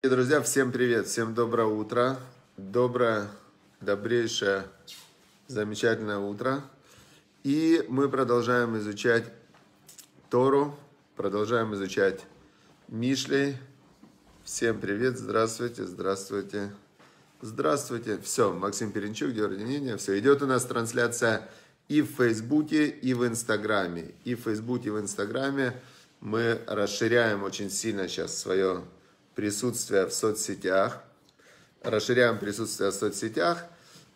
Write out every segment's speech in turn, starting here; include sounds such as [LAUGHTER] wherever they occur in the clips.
Дорогие друзья, всем привет, всем доброе утро, доброе, добрейшее, замечательное утро. И мы продолжаем изучать Тору, продолжаем изучать Мишлей. Всем привет, здравствуйте, здравствуйте, здравствуйте. Все, Максим Перенчук, Дердинения, все. Идет у нас трансляция и в Фейсбуке, и в Инстаграме. И в Фейсбуке, и в Инстаграме мы расширяем очень сильно сейчас свое присутствие в соцсетях. Расширяем присутствие в соцсетях.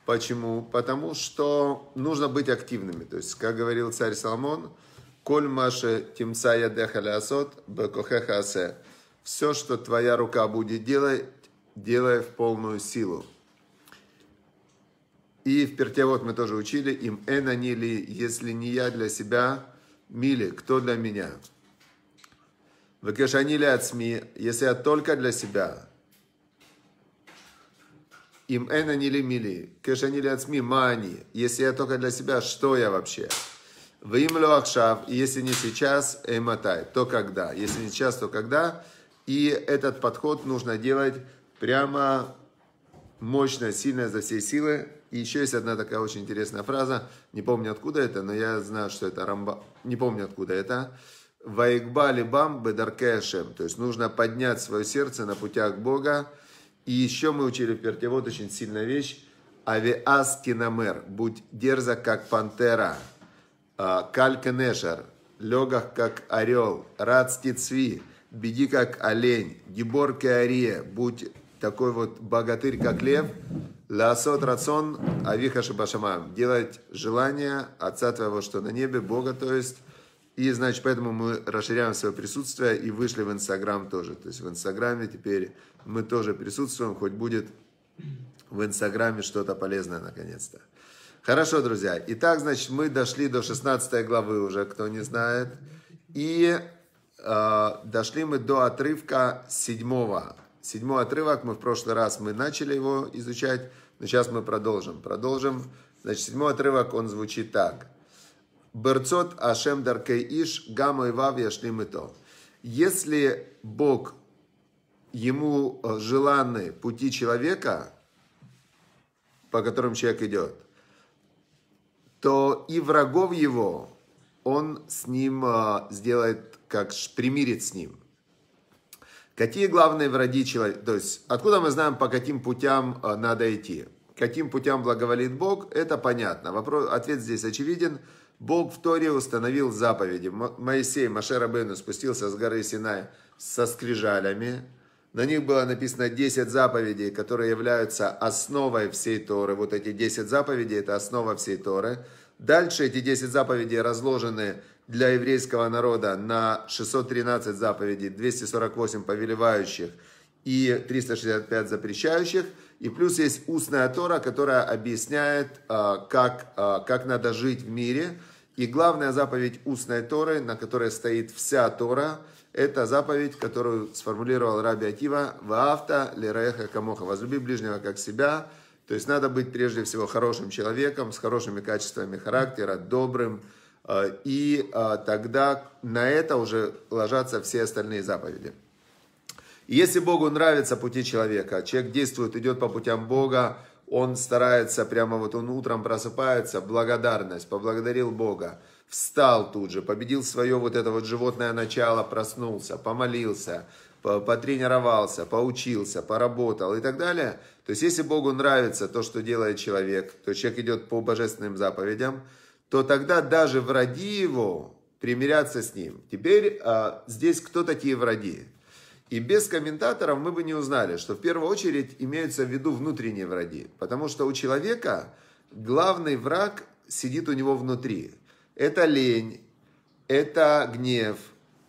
Почему? Потому что нужно быть активными. То есть, как говорил царь Соломон, «Коль маше тимца ядеха асот бекохеха асе» «Все, что твоя рука будет делать, делай в полную силу». И в Пертевод мы тоже учили им энанили если не я для себя, мили, кто для меня?» Вакешанили от СМИ, если я только для себя. Им эна не лимили. Кешанили от СМИ, мани. Если я только для себя, что я вообще? Вы им ахшав, если не сейчас, эйматай, то когда. Если не сейчас, то когда. И этот подход нужно делать прямо мощно, сильно, за все силы. И еще есть одна такая очень интересная фраза. Не помню, откуда это, но я знаю, что это Рамба... Не помню, откуда это. Ваикбали бам бедаркешем. То есть нужно поднять свое сердце на путях Бога. И еще мы учили в перте вот очень сильная вещь. Авиас киномер. Будь дерзок, как пантера. «А, Калькенешер. Легах, как орел. Радсти цви. Беди, как олень. Гибор ария. Будь такой вот богатырь, как лев. Ласот рацион авиха шабашамам. Делать желание Отца Твоего, что на небе, Бога, то есть и, значит, поэтому мы расширяем свое присутствие и вышли в Инстаграм тоже. То есть в Инстаграме теперь мы тоже присутствуем, хоть будет в Инстаграме что-то полезное наконец-то. Хорошо, друзья. Итак, значит, мы дошли до 16 главы уже, кто не знает. И э, дошли мы до отрывка 7. Седьмой отрывок, мы в прошлый раз мы начали его изучать, но сейчас мы продолжим. Продолжим. Значит, седьмой отрывок, он звучит так. Берцот Ашем Даркей Иш Гама и Вав Яшлим Если Бог ему э, желанны пути человека, по которым человек идет, то и врагов его он с ним э, сделает, как примирит с ним. Какие главные враги человека? То есть, откуда мы знаем, по каким путям э, надо идти? Каким путям благоволит Бог, это понятно. Вопрос, ответ здесь очевиден – Бог в Торе установил заповеди. Моисей, Машерабену спустился с горы Синай со скрижалями. На них было написано 10 заповедей, которые являются основой всей Торы. Вот эти 10 заповедей – это основа всей Торы. Дальше эти 10 заповедей разложены для еврейского народа на 613 заповедей, 248 повелевающих и 365 запрещающих. И плюс есть устная Тора, которая объясняет, а, как, а, как надо жить в мире – и главная заповедь устной Торы, на которой стоит вся Тора, это заповедь, которую сформулировал Раби Акива «Ваавта лераеха камоха» «Возлюби ближнего как себя». То есть надо быть прежде всего хорошим человеком, с хорошими качествами характера, добрым. А, и а, тогда на это уже ложатся все остальные заповеди. Если Богу нравятся пути человека, человек действует, идет по путям Бога, он старается прямо вот он утром просыпается, благодарность, поблагодарил Бога, встал тут же, победил свое вот это вот животное начало, проснулся, помолился, потренировался, поучился, поработал и так далее. То есть, если Богу нравится то, что делает человек, то человек идет по божественным заповедям, то тогда даже враги его примирятся с ним. Теперь а, здесь кто такие враги? И без комментаторов мы бы не узнали, что в первую очередь имеются в виду внутренние враги. Потому что у человека главный враг сидит у него внутри. Это лень, это гнев,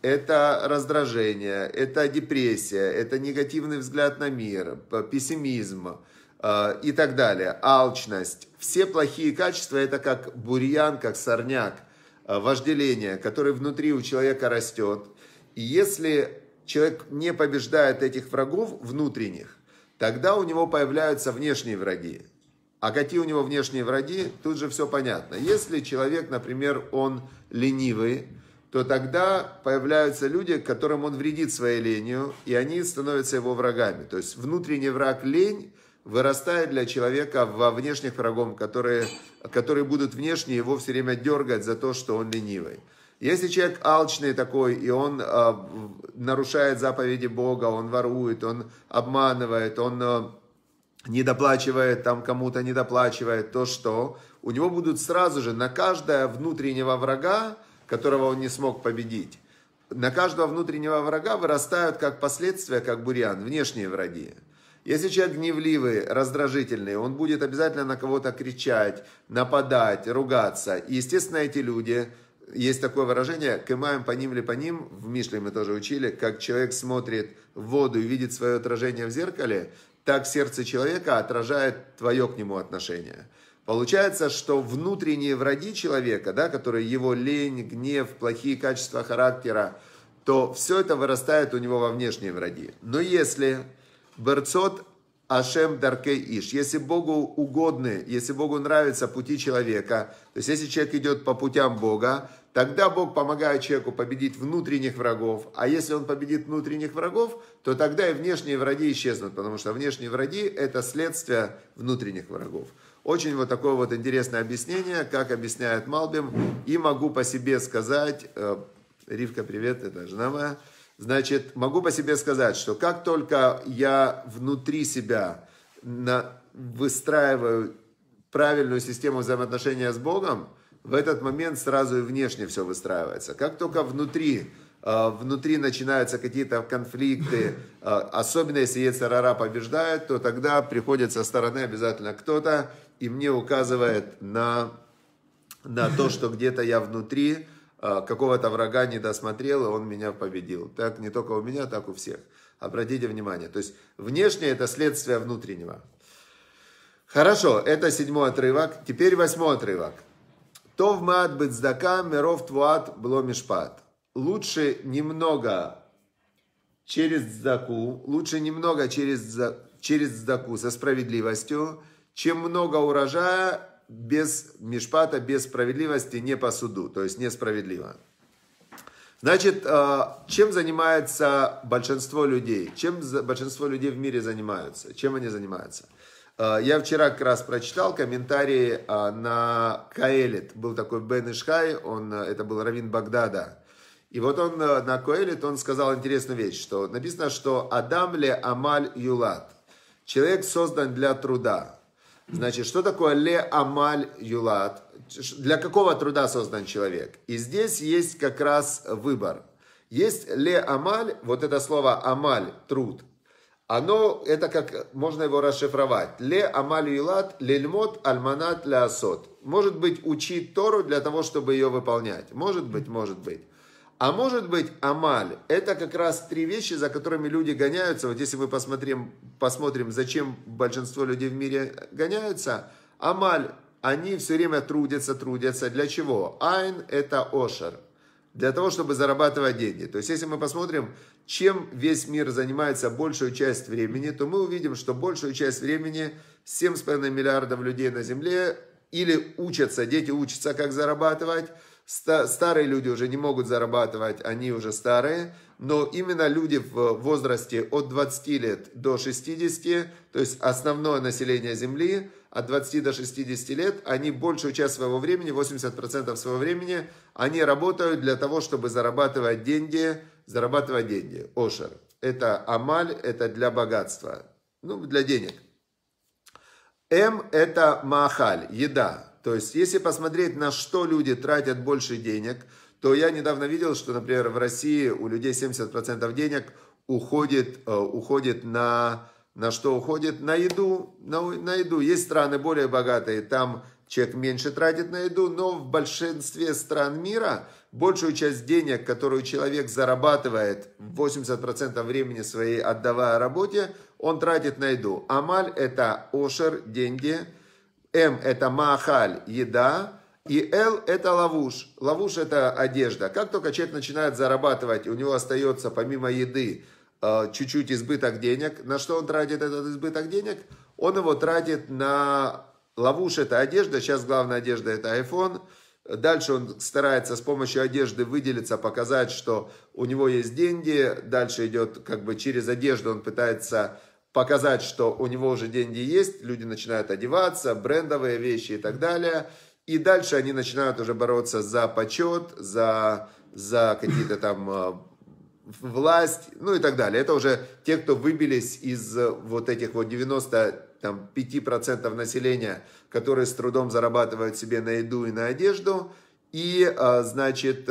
это раздражение, это депрессия, это негативный взгляд на мир, пессимизм э, и так далее, алчность. Все плохие качества – это как бурьян, как сорняк, э, вожделение, который внутри у человека растет. И если человек не побеждает этих врагов внутренних, тогда у него появляются внешние враги. А какие у него внешние враги, тут же все понятно. Если человек, например, он ленивый, то тогда появляются люди, которым он вредит своей ленью, и они становятся его врагами. То есть внутренний враг лень вырастает для человека во внешних врагом, которые, которые будут внешне его все время дергать за то, что он ленивый. Если человек алчный такой, и он э, нарушает заповеди Бога, он ворует, он обманывает, он э, недоплачивает, там кому-то недоплачивает, то что? У него будут сразу же на каждого внутреннего врага, которого он не смог победить, на каждого внутреннего врага вырастают как последствия, как бурьян, внешние враги. Если человек гневливый, раздражительный, он будет обязательно на кого-то кричать, нападать, ругаться. И, естественно, эти люди есть такое выражение «кымаем по ним ли по ним», в Мишле мы тоже учили, как человек смотрит в воду и видит свое отражение в зеркале, так сердце человека отражает твое к нему отношение. Получается, что внутренние враги человека, да, которые его лень, гнев, плохие качества характера, то все это вырастает у него во внешние враги. Но если Берцот Ашем Даркей Иш. Если Богу угодны, если Богу нравятся пути человека, то есть если человек идет по путям Бога, тогда Бог помогает человеку победить внутренних врагов. А если он победит внутренних врагов, то тогда и внешние враги исчезнут, потому что внешние враги – это следствие внутренних врагов. Очень вот такое вот интересное объяснение, как объясняет Малбим. И могу по себе сказать, э, Ривка, привет, это жена моя, Значит, могу по себе сказать, что как только я внутри себя на, выстраиваю правильную систему взаимоотношения с Богом, в этот момент сразу и внешне все выстраивается. Как только внутри, э, внутри начинаются какие-то конфликты, э, особенно если Ецарара побеждает, то тогда приходит со стороны обязательно кто-то и мне указывает на, на то, что где-то я внутри а, какого-то врага не досмотрел, и он меня победил. Так не только у меня, так у всех. Обратите внимание. То есть внешнее это следствие внутреннего. Хорошо, это седьмой отрывок. Теперь восьмой отрывок. То в мат быцдака миров твуат было мишпат. Лучше немного через дздаку, лучше немного через, через дздаку со справедливостью, чем много урожая без мишпата, без справедливости не по суду, то есть несправедливо. Значит, э, чем занимается большинство людей? Чем большинство людей в мире занимаются? Чем они занимаются? Э, я вчера как раз прочитал комментарии э, на Каэлит. Был такой Бен Ишхай, он, это был Равин Багдада. И вот он на Каэлит, он сказал интересную вещь, что написано, что «Адам ле амаль Юлат Человек создан для труда. Значит, что такое ле амаль юлат? Для какого труда создан человек? И здесь есть как раз выбор. Есть ле амаль, вот это слово амаль, труд. Оно, это как, можно его расшифровать. Ле амаль юлат, лельмот альманат ля лясот. Может быть, учить Тору для того, чтобы ее выполнять. Может быть, может быть. А может быть, амаль – это как раз три вещи, за которыми люди гоняются. Вот если мы посмотрим, посмотрим, зачем большинство людей в мире гоняются, амаль – они все время трудятся, трудятся. Для чего? Айн – это ошер. Для того, чтобы зарабатывать деньги. То есть, если мы посмотрим, чем весь мир занимается большую часть времени, то мы увидим, что большую часть времени 7,5 миллиардов людей на Земле или учатся, дети учатся, как зарабатывать – Старые люди уже не могут зарабатывать, они уже старые, но именно люди в возрасте от 20 лет до 60, то есть основное население Земли, от 20 до 60 лет, они большую часть своего времени, 80% своего времени, они работают для того, чтобы зарабатывать деньги, зарабатывать деньги. Ошер. Это амаль, это для богатства, ну, для денег. М – это маахаль, еда. То есть, если посмотреть, на что люди тратят больше денег, то я недавно видел, что, например, в России у людей 70% денег уходит, э, уходит на, на что уходит? На еду. На, на еду. Есть страны более богатые, там человек меньше тратит на еду, но в большинстве стран мира большую часть денег, которую человек зарабатывает 80% времени своей отдавая работе, он тратит на еду. Амаль – это ошер, деньги – М это махаль, еда, и Л это лавуш. Лавуш это одежда. Как только человек начинает зарабатывать, у него остается помимо еды э, чуть-чуть избыток денег. На что он тратит этот избыток денег? Он его тратит на ловуш это одежда. Сейчас главная одежда это iPhone. Дальше он старается с помощью одежды выделиться, показать, что у него есть деньги. Дальше идет как бы через одежду он пытается показать, что у него уже деньги есть, люди начинают одеваться, брендовые вещи и так далее. И дальше они начинают уже бороться за почет, за, за какие-то там э, власть, ну и так далее. Это уже те, кто выбились из э, вот этих вот там 95% населения, которые с трудом зарабатывают себе на еду и на одежду. И, э, значит,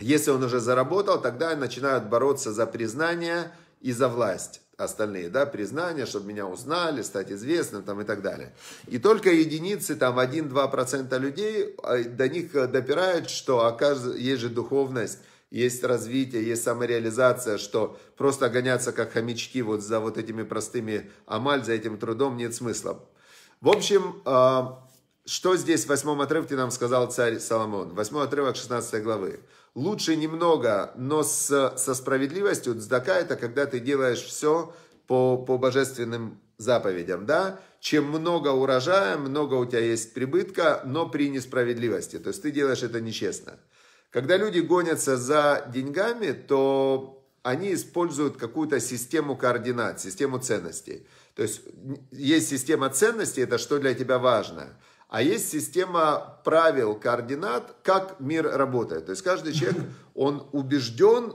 если он уже заработал, тогда начинают бороться за признание и за власть остальные, да, признания, чтобы меня узнали, стать известным там и так далее. И только единицы, там 1-2% людей, а, до них э, допирают, что оказывается а, есть же духовность, есть развитие, есть самореализация, что просто гоняться как хомячки вот за вот этими простыми амаль, за этим трудом нет смысла. В общем, а, что здесь в восьмом отрывке нам сказал царь Соломон? Восьмой отрывок 16 главы лучше немного, но с, со справедливостью. Цдака это когда ты делаешь все по, по божественным заповедям, да? Чем много урожая, много у тебя есть прибытка, но при несправедливости. То есть ты делаешь это нечестно. Когда люди гонятся за деньгами, то они используют какую-то систему координат, систему ценностей. То есть есть система ценностей, это что для тебя важно – а есть система правил, координат, как мир работает. То есть каждый человек, он убежден,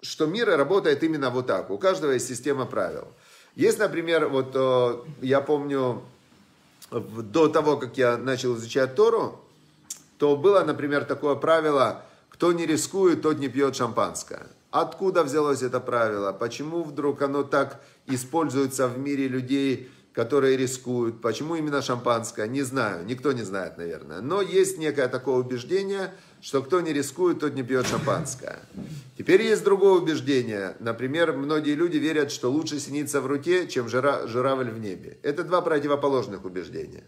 что мир работает именно вот так. У каждого есть система правил. Есть, например, вот э, я помню, до того, как я начал изучать Тору, то было, например, такое правило, кто не рискует, тот не пьет шампанское. Откуда взялось это правило? Почему вдруг оно так используется в мире людей, которые рискуют. Почему именно шампанское? Не знаю, никто не знает, наверное. Но есть некое такое убеждение, что кто не рискует, тот не пьет шампанское. Теперь есть другое убеждение. Например, многие люди верят, что лучше синица в руке, чем жира, журавль в небе. Это два противоположных убеждения.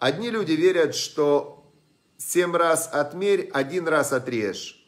Одни люди верят, что семь раз отмерь, один раз отрежь.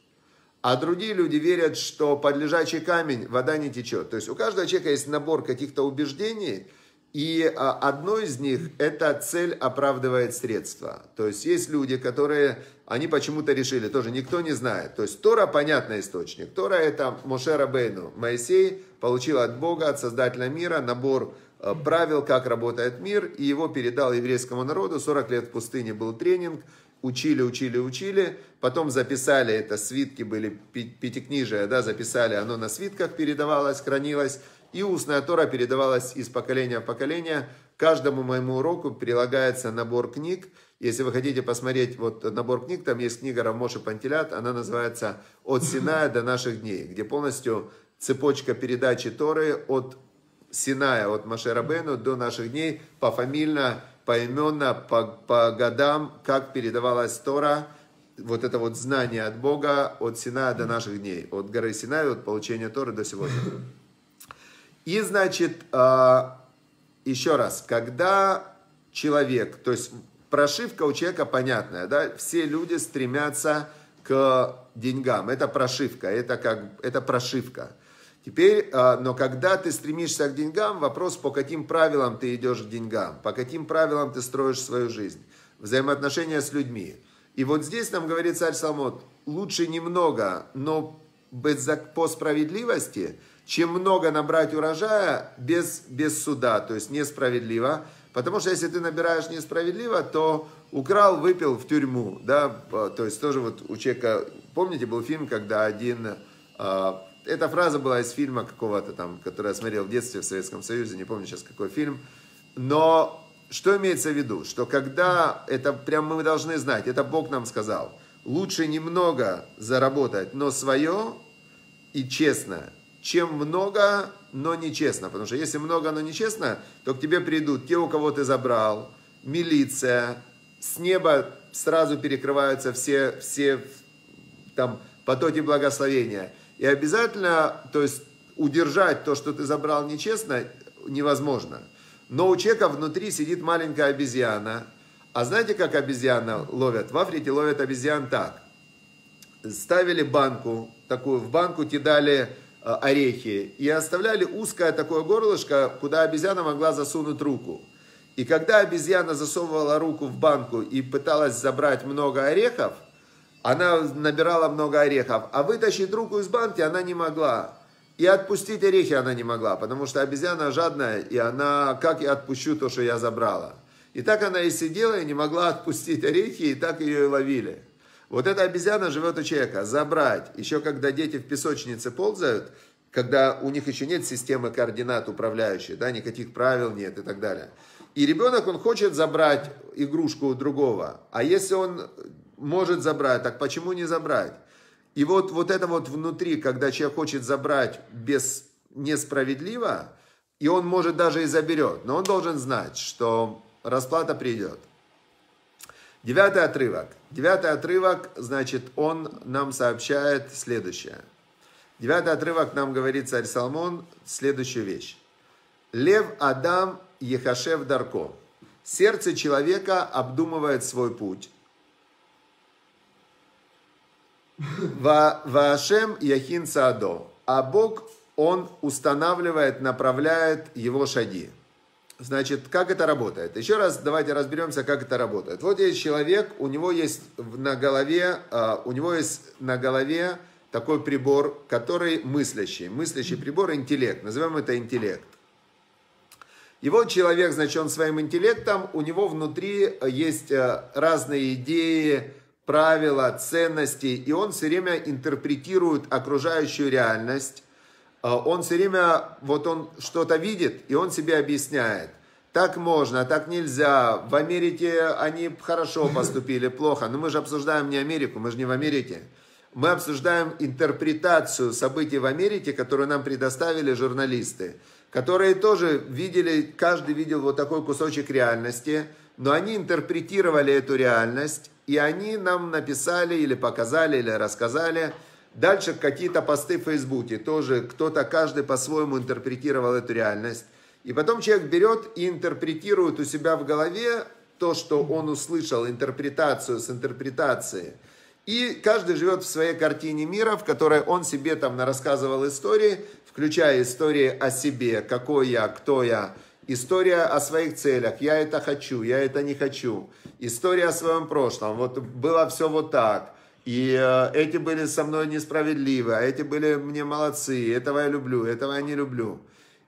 А другие люди верят, что под лежачий камень вода не течет. То есть у каждого человека есть набор каких-то убеждений – и а, одно из них – это цель оправдывает средства. То есть есть люди, которые, они почему-то решили, тоже никто не знает. То есть Тора – понятный источник. Тора – это Мошера Бейну Моисей получил от Бога, от Создателя мира набор э, правил, как работает мир, и его передал еврейскому народу. 40 лет в пустыне был тренинг, учили, учили, учили, потом записали это, свитки были, пятикнижие, да, записали, оно на свитках передавалось, хранилось, и устная Тора передавалась из поколения в поколение. К каждому моему уроку прилагается набор книг. Если вы хотите посмотреть вот набор книг, там есть книга Рамоши Пантелят, она называется «От Синая до наших дней», где полностью цепочка передачи Торы от Синая, от Машерабену до наших дней, пофамильно, поименно, по, по годам, как передавалась Тора, вот это вот знание от Бога от Синая до наших дней, от горы Синая, от получения Торы до сегодня. И, значит, а, еще раз, когда человек, то есть прошивка у человека понятная, да, все люди стремятся к деньгам, это прошивка, это как, это прошивка. Теперь, а, но когда ты стремишься к деньгам, вопрос, по каким правилам ты идешь к деньгам, по каким правилам ты строишь свою жизнь, взаимоотношения с людьми. И вот здесь нам говорит царь Салмот, лучше немного, но по справедливости – чем много набрать урожая без, без суда, то есть несправедливо. Потому что если ты набираешь несправедливо, то украл, выпил в тюрьму, да, то есть тоже вот у человека, помните, был фильм, когда один, э, эта фраза была из фильма какого-то там, который я смотрел в детстве в Советском Союзе, не помню сейчас какой фильм, но что имеется в виду? Что когда, это прям мы должны знать, это Бог нам сказал, лучше немного заработать, но свое и честное, чем много, но нечестно. Потому что если много, но нечестно, то к тебе придут те, у кого ты забрал, милиция, с неба сразу перекрываются все, все там, потоки благословения. И обязательно, то есть удержать то, что ты забрал нечестно, невозможно. Но у чека внутри сидит маленькая обезьяна. А знаете, как обезьяна ловят? В Африке ловят обезьян так. Ставили банку, такую в банку кидали Э, орехи и оставляли узкое такое горлышко, куда обезьяна могла засунуть руку. И когда обезьяна засовывала руку в банку и пыталась забрать много орехов, она набирала много орехов, а вытащить руку из банки она не могла. И отпустить орехи она не могла, потому что обезьяна жадная, и она, как я отпущу то, что я забрала. И так она и сидела, и не могла отпустить орехи, и так ее и ловили. Вот эта обезьяна живет у человека. Забрать. Еще когда дети в песочнице ползают, когда у них еще нет системы координат управляющей, да, никаких правил нет и так далее. И ребенок, он хочет забрать игрушку у другого. А если он может забрать, так почему не забрать? И вот, вот это вот внутри, когда человек хочет забрать без несправедливо, и он может даже и заберет, но он должен знать, что расплата придет. Девятый отрывок. Девятый отрывок, значит, он нам сообщает следующее. Девятый отрывок нам говорит царь Соломон следующую вещь. Лев Адам Ехашев Дарко. Сердце человека обдумывает свой путь. Ваашем Яхин Саадо. А Бог, он устанавливает, направляет его шаги. Значит, как это работает? Еще раз давайте разберемся, как это работает. Вот есть человек, у него есть на голове, а, у него есть на голове такой прибор, который мыслящий. Мыслящий прибор – интеллект. Назовем это интеллект. И вот человек, значит, своим интеллектом, у него внутри э, есть э, разные идеи, правила, ценности, и он все время интерпретирует окружающую реальность а, он все время, вот он что-то видит, и он себе объясняет. Так можно, так нельзя. В Америке они хорошо [LAUGHS] поступили, плохо. Но мы же обсуждаем не Америку, мы же не в Америке. Мы обсуждаем интерпретацию событий в Америке, которые нам предоставили журналисты, которые тоже видели, каждый видел вот такой кусочек реальности, но они интерпретировали эту реальность, и они нам написали или показали, или рассказали – Дальше какие-то посты в Фейсбуке, тоже кто-то, каждый по-своему интерпретировал эту реальность. И потом человек берет и интерпретирует у себя в голове то, что он услышал, интерпретацию с интерпретацией. И каждый живет в своей картине мира, в которой он себе там рассказывал истории, включая истории о себе, какой я, кто я, история о своих целях, я это хочу, я это не хочу, история о своем прошлом, вот было все вот так – и э, эти были со мной несправедливы, а эти были мне молодцы, этого я люблю, этого я не люблю.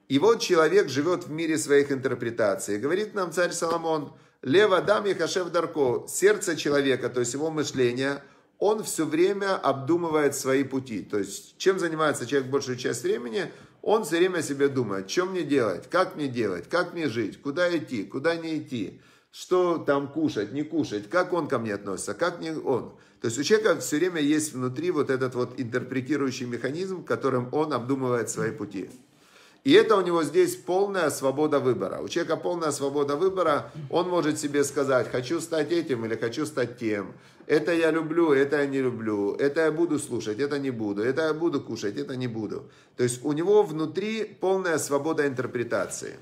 И вот человек живет в мире своих интерпретаций. Говорит нам царь Соломон, Лева дам Яхашев Дарко, сердце человека, то есть его мышление, он все время обдумывает свои пути. То есть чем занимается человек большую часть времени, он все время о себе думает, что мне делать, как мне делать, как мне жить, куда идти, куда не идти, что там кушать, не кушать, как он ко мне относится, как не он. То есть у человека все время есть внутри вот этот вот интерпретирующий механизм, которым он обдумывает свои пути. И это у него здесь полная свобода выбора. У человека полная свобода выбора. Он может себе сказать, хочу стать этим или хочу стать тем. Это я люблю, это я не люблю. Это я буду слушать, это не буду. Это я буду кушать, это не буду. То есть у него внутри полная свобода интерпретации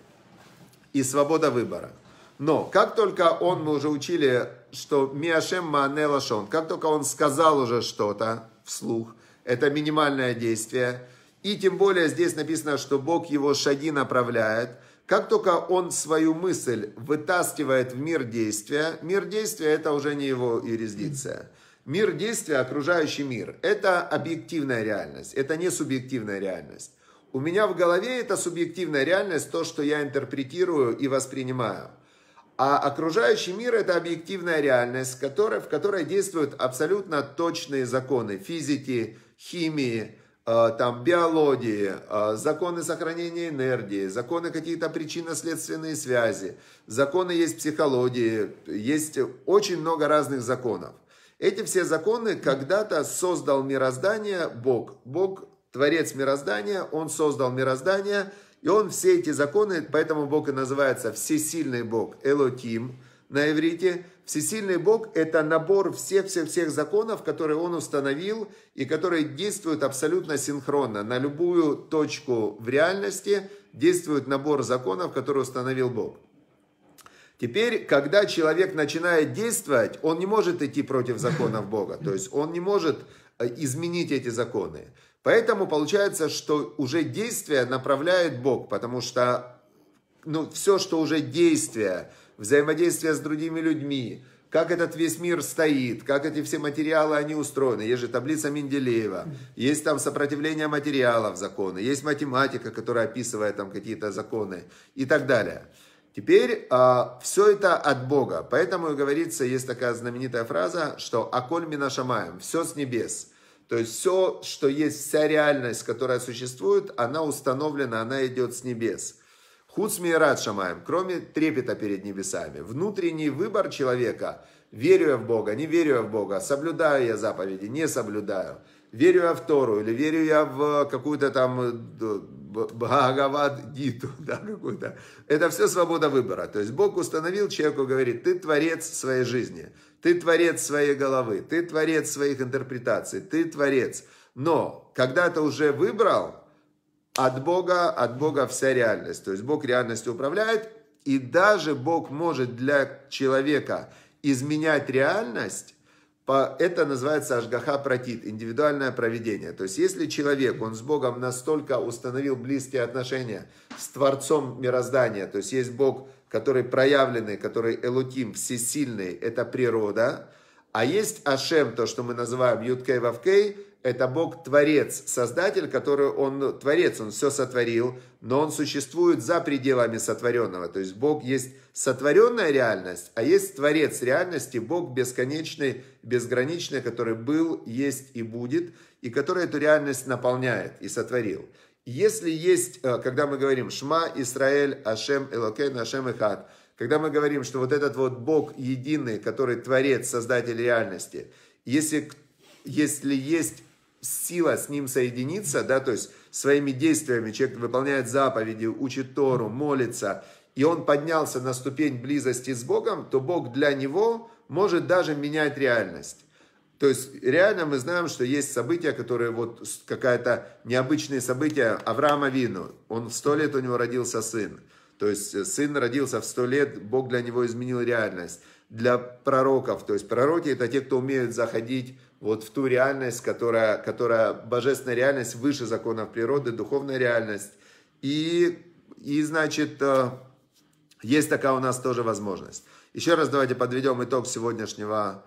и свобода выбора. Но как только он, мы уже учили, что Миашем Маане как только он сказал уже что-то вслух, это минимальное действие, и тем более здесь написано, что Бог его шаги направляет, как только он свою мысль вытаскивает в мир действия, мир действия это уже не его юрисдикция. Мир действия, окружающий мир, это объективная реальность, это не субъективная реальность. У меня в голове это субъективная реальность, то, что я интерпретирую и воспринимаю – а окружающий мир – это объективная реальность, которая, в которой действуют абсолютно точные законы физики, химии, э, там, биологии, э, законы сохранения энергии, законы какие-то причинно-следственные связи, законы есть психологии, есть очень много разных законов. Эти все законы когда-то создал мироздание Бог. Бог – творец мироздания, он создал мироздание – и он все эти законы, поэтому Бог и называется всесильный Бог, Элоким на иврите. Всесильный Бог – это набор всех-всех-всех законов, которые он установил и которые действуют абсолютно синхронно. На любую точку в реальности действует набор законов, которые установил Бог. Теперь, когда человек начинает действовать, он не может идти против законов Бога. То есть он не может э, изменить эти законы. Поэтому получается, что уже действие направляет Бог, потому что ну, все, что уже действие, взаимодействие с другими людьми, как этот весь мир стоит, как эти все материалы, они устроены. Есть же таблица Менделеева, есть там сопротивление материалов законы, есть математика, которая описывает там какие-то законы и так далее. Теперь э, а, все это от Бога. Поэтому говорится, есть такая знаменитая фраза, что «Аколь мина шамаем» – «все с небес». То есть все, что есть, вся реальность, которая существует, она установлена, она идет с небес. Хуцми и рад шамаем, кроме трепета перед небесами. Внутренний выбор человека, верю я в Бога, не верю я в Бога, соблюдаю я заповеди, не соблюдаю, верю я в Тору или верю я в какую-то там э, Бхагавад Гиту, [LAUGHS] да, какую-то. Это все свобода выбора. То есть Бог установил человеку, говорит, ты творец своей жизни, ты творец своей головы, ты творец своих интерпретаций, ты творец. Но когда ты уже выбрал, от Бога, от Бога вся реальность. То есть Бог реальностью управляет, и даже Бог может для человека изменять реальность, это называется ажгаха протит, индивидуальное проведение. То есть, если человек, он с Богом настолько установил близкие отношения с Творцом мироздания, то есть, есть Бог, который проявленный, который Элуким, всесильный, это природа, а есть Ашем, то, что мы называем Юткей Вавкей, это Бог Творец, Создатель, который Он Творец, Он все сотворил, но Он существует за пределами сотворенного. То есть Бог есть сотворенная реальность, а есть Творец реальности, Бог бесконечный, безграничный, который был, есть и будет, и который эту реальность наполняет и сотворил. Если есть, э, когда мы говорим «Шма, Исраэль, Ашем, Элокен, Ашем, ихат, когда мы говорим, что вот этот вот Бог единый, который Творец, Создатель реальности, если, если есть сила с ним соединиться, да, то есть своими действиями человек выполняет заповеди, учит Тору, молится, и он поднялся на ступень близости с Богом, то Бог для него может даже менять реальность. То есть реально мы знаем, что есть события, которые вот какая-то необычные события Авраама Вину. Он в сто лет у него родился сын. То есть э, сын родился в сто лет, Бог для него изменил реальность для пророков. То есть пророки это те, кто умеют заходить вот в ту реальность, которая, которая божественная реальность выше законов природы, духовная реальность. И, и значит, э, есть такая у нас тоже возможность. Еще раз давайте подведем итог сегодняшнего,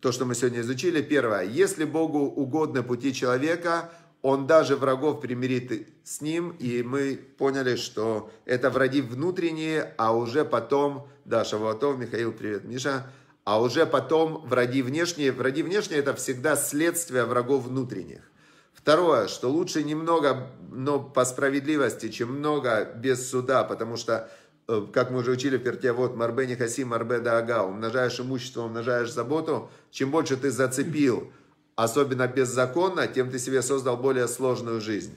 то, что мы сегодня изучили. Первое. Если Богу угодны пути человека, он даже врагов примирит с ним, и мы поняли, что это враги внутренние, а уже потом, да, Шавуатов, Михаил, привет, Миша, а уже потом враги внешние. Враги внешние – это всегда следствие врагов внутренних. Второе, что лучше немного, но по справедливости, чем много без суда, потому что, э, как мы уже учили в перте, вот Марбе Нехаси, Марбе Даага, умножаешь имущество, умножаешь заботу, чем больше ты зацепил – особенно беззаконно, тем ты себе создал более сложную жизнь.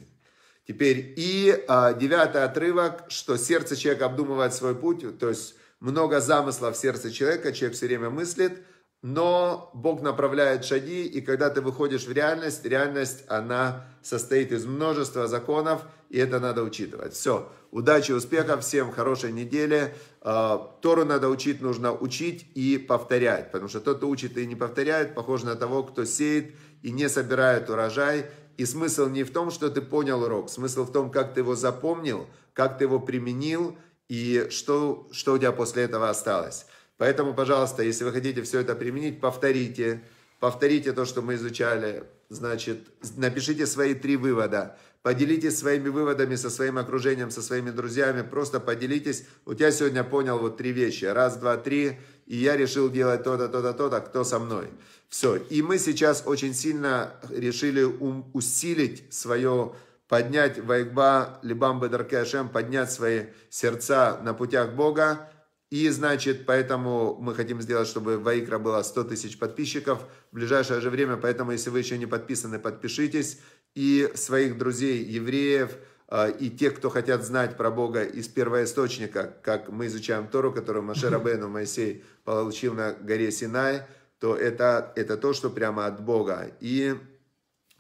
Теперь и а, девятый отрывок, что сердце человека обдумывает свой путь, то есть много замыслов в сердце человека, человек все время мыслит, но Бог направляет шаги, и когда ты выходишь в реальность, реальность, она состоит из множества законов, и это надо учитывать. Все, удачи, успехов, всем хорошей недели. А, Тору надо учить, нужно учить и повторять, потому что тот, кто учит и не повторяет, похоже на того, кто сеет и не собирает урожай. И смысл не в том, что ты понял урок, смысл в том, как ты его запомнил, как ты его применил и что, что у тебя после этого осталось. Поэтому, пожалуйста, если вы хотите все это применить, повторите, повторите то, что мы изучали, значит, напишите свои три вывода – Поделитесь своими выводами со своим окружением, со своими друзьями. Просто поделитесь. Вот я сегодня понял вот три вещи. Раз, два, три. И я решил делать то-то, то-то, то-то. Кто со мной? Все. И мы сейчас очень сильно решили усилить свое поднять вайкба Либам Бедарке Ашем, поднять свои сердца на путях Бога и, значит, поэтому мы хотим сделать, чтобы в Ваикра было 100 тысяч подписчиков в ближайшее же время. Поэтому, если вы еще не подписаны, подпишитесь. И своих друзей, евреев, а, и тех, кто хотят знать про Бога из первоисточника, как мы изучаем Тору, которую Маше Рабену Моисей получил на горе Синай, то это, это то, что прямо от Бога. И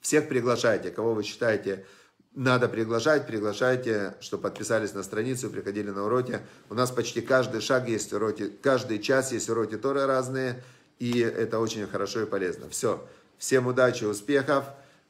всех приглашайте, кого вы считаете надо приглашать, приглашайте, что подписались на страницу, приходили на уроки. У нас почти каждый шаг есть уроки, каждый час есть уроки Торы разные, и это очень хорошо и полезно. Все, всем удачи, успехов.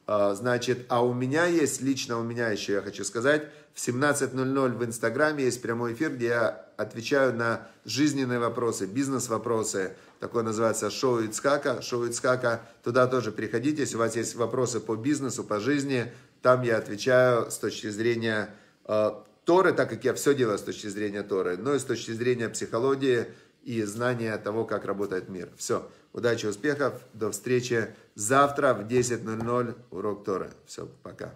А, значит, а у меня есть, лично у меня еще, я хочу сказать, в 17.00 в Инстаграме есть прямой эфир, где я отвечаю на жизненные вопросы, бизнес-вопросы. Такое называется шоу Ицкака. Шоу Ицкака. Туда тоже приходите, если у вас есть вопросы по бизнесу, по жизни, там я отвечаю с точки зрения э, Торы, так как я все делаю с точки зрения Торы, но и с точки зрения психологии и знания того, как работает мир. Все. Удачи, успехов. До встречи завтра в 10.00. Урок Торы. Все, пока.